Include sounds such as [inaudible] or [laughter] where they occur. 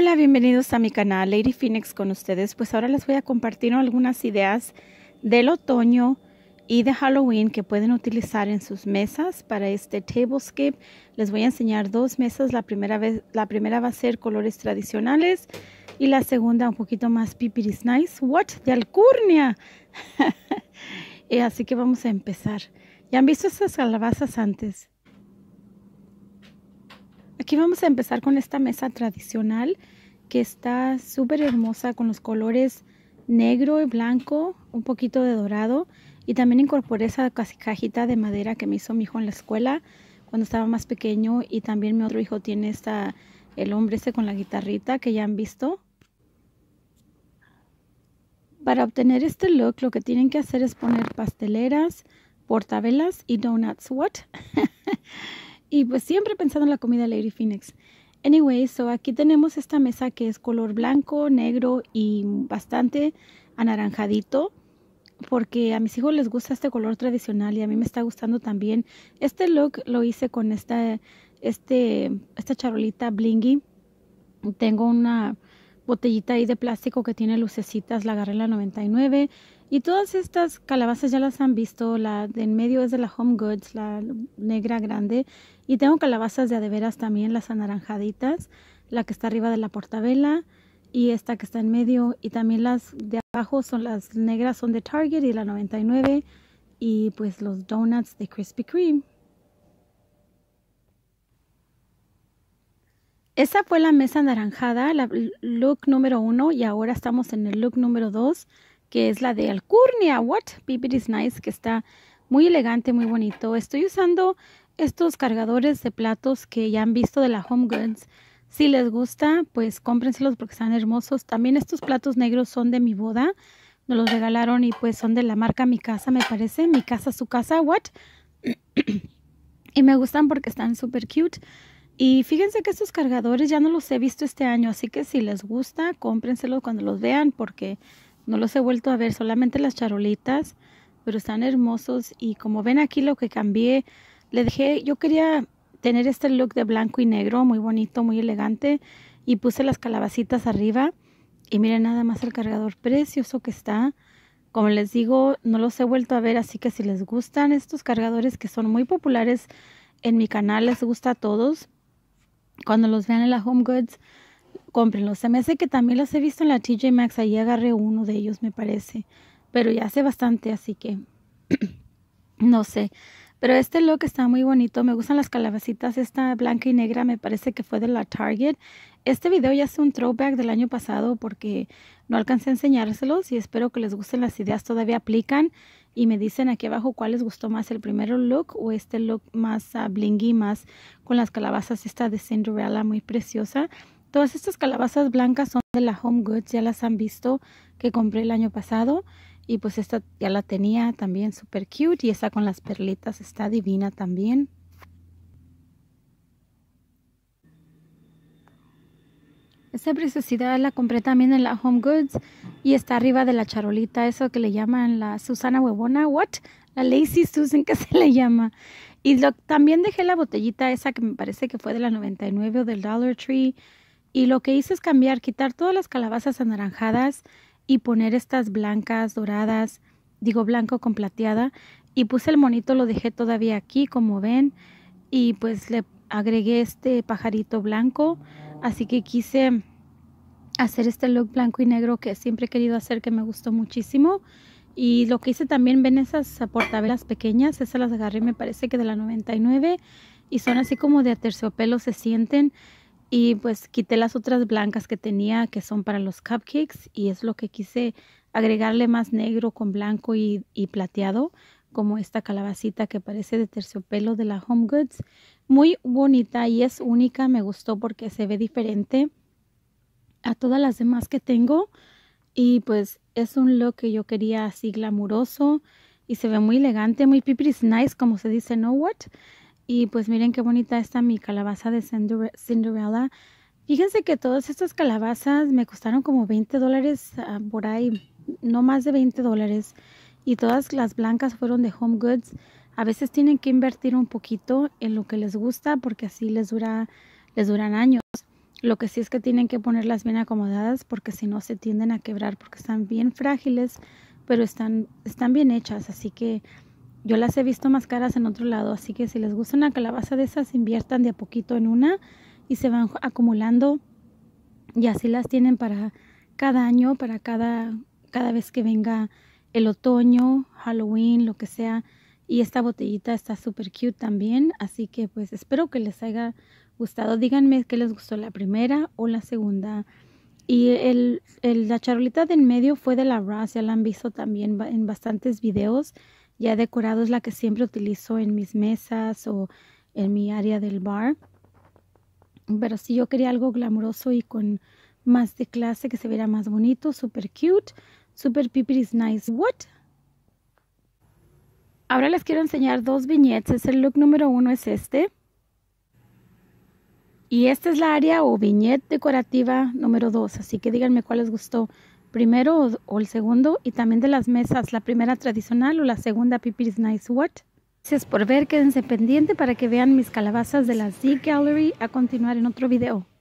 Hola, bienvenidos a mi canal Lady Phoenix con ustedes. Pues ahora les voy a compartir algunas ideas del otoño y de Halloween que pueden utilizar en sus mesas para este tablescape. Les voy a enseñar dos mesas. La primera, vez, la primera va a ser colores tradicionales y la segunda un poquito más pipiris nice. What? De alcurnia. [laughs] Eh, así que vamos a empezar. Ya han visto estas calabazas antes. Aquí vamos a empezar con esta mesa tradicional que está súper hermosa con los colores negro y blanco, un poquito de dorado y también incorporé esa cajita de madera que me hizo mi hijo en la escuela cuando estaba más pequeño y también mi otro hijo tiene esta, el hombre este con la guitarrita que ya han visto. Para obtener este look lo que tienen que hacer es poner pasteleras, portabelas y donuts. ¿What? [laughs] Y pues siempre pensando en la comida Lady Phoenix. Anyway, so aquí tenemos esta mesa que es color blanco, negro y bastante anaranjadito. Porque a mis hijos les gusta este color tradicional y a mí me está gustando también. Este look lo hice con esta, este, esta charolita blingy. Tengo una botellita ahí de plástico que tiene lucecitas, la agarré la 99. Y todas estas calabazas ya las han visto, la de en medio es de la Home Goods, la negra grande. Y tengo calabazas de adeveras también, las anaranjaditas, la que está arriba de la portabela y esta que está en medio. Y también las de abajo son las negras, son de Target y la 99. Y pues los donuts de Krispy Kreme. Esa fue la mesa anaranjada, la look número uno, y ahora estamos en el look número dos, que es la de Alcurnia. What? It is nice, que está muy elegante, muy bonito. Estoy usando estos cargadores de platos que ya han visto de la Home Goods. Si les gusta, pues cómprenselos porque están hermosos. También estos platos negros son de mi boda. nos los regalaron y pues son de la marca Mi Casa, me parece. Mi Casa, su casa, what? [clears throat] y me gustan porque están súper cute. Y fíjense que estos cargadores ya no los he visto este año, así que si les gusta, cómprenselos cuando los vean porque no los he vuelto a ver, solamente las charolitas, pero están hermosos y como ven aquí lo que cambié, le dejé, yo quería tener este look de blanco y negro, muy bonito, muy elegante y puse las calabacitas arriba y miren nada más el cargador precioso que está. Como les digo, no los he vuelto a ver, así que si les gustan estos cargadores que son muy populares en mi canal, les gusta a todos cuando los vean en la Home Goods, cómprenlos. Se me hace que también los he visto en la TJ Maxx. ahí agarré uno de ellos, me parece. Pero ya hace bastante, así que [clears throat] no sé. Pero este look está muy bonito. Me gustan las calabacitas. Esta blanca y negra me parece que fue de la Target. Este video ya es un throwback del año pasado porque no alcancé a enseñárselos y espero que les gusten las ideas. Todavía aplican y me dicen aquí abajo cuál les gustó más, el primero look o este look más ah, blingy, más con las calabazas, esta de Cinderella muy preciosa. Todas estas calabazas blancas son de la Home Goods, ya las han visto que compré el año pasado y pues esta ya la tenía también súper cute y esta con las perlitas está divina también. Esa preciosidad la compré también en la Home Goods y está arriba de la charolita, eso que le llaman la Susana Huevona, ¿what? La Lazy Susan ¿qué [laughs] se le llama. Y lo, también dejé la botellita esa que me parece que fue de la 99 o del Dollar Tree. Y lo que hice es cambiar, quitar todas las calabazas anaranjadas y poner estas blancas, doradas, digo blanco con plateada. Y puse el monito, lo dejé todavía aquí, como ven. Y pues le agregué este pajarito blanco Así que quise hacer este look blanco y negro que siempre he querido hacer, que me gustó muchísimo. Y lo que hice también, ven esas portabelas pequeñas, esas las agarré, me parece que de la 99. Y son así como de terciopelo se sienten. Y pues quité las otras blancas que tenía, que son para los cupcakes. Y es lo que quise agregarle más negro con blanco y plateado como esta calabacita que parece de terciopelo de la Home Goods. Muy bonita y es única, me gustó porque se ve diferente a todas las demás que tengo. Y pues es un look que yo quería así glamuroso y se ve muy elegante, muy pipris nice, como se dice, ¿no? What? Y pues miren qué bonita está mi calabaza de Cinderella. Fíjense que todas estas calabazas me costaron como 20 dólares ah, por ahí, no más de 20 dólares y todas las blancas fueron de Home Goods. A veces tienen que invertir un poquito en lo que les gusta porque así les dura les duran años. Lo que sí es que tienen que ponerlas bien acomodadas porque si no se tienden a quebrar porque están bien frágiles, pero están están bien hechas, así que yo las he visto más caras en otro lado, así que si les gusta una calabaza de esas, inviertan de a poquito en una y se van acumulando y así las tienen para cada año, para cada cada vez que venga el otoño, Halloween, lo que sea. Y esta botellita está súper cute también, así que pues espero que les haya gustado. Díganme qué les gustó la primera o la segunda. Y el, el, la charolita de en medio fue de la Ross. ya la han visto también en bastantes videos. Ya decorado es la que siempre utilizo en mis mesas o en mi área del bar. Pero si yo quería algo glamuroso y con más de clase que se viera más bonito, súper cute. Super Piper is nice. What? Ahora les quiero enseñar dos viñetes. El look número uno es este. Y esta es la área o viñeta decorativa número dos. Así que díganme cuál les gustó. Primero o el segundo. Y también de las mesas. La primera tradicional o la segunda Piper is nice. What? Gracias por ver, quédense pendiente para que vean mis calabazas de la Z Gallery a continuar en otro video.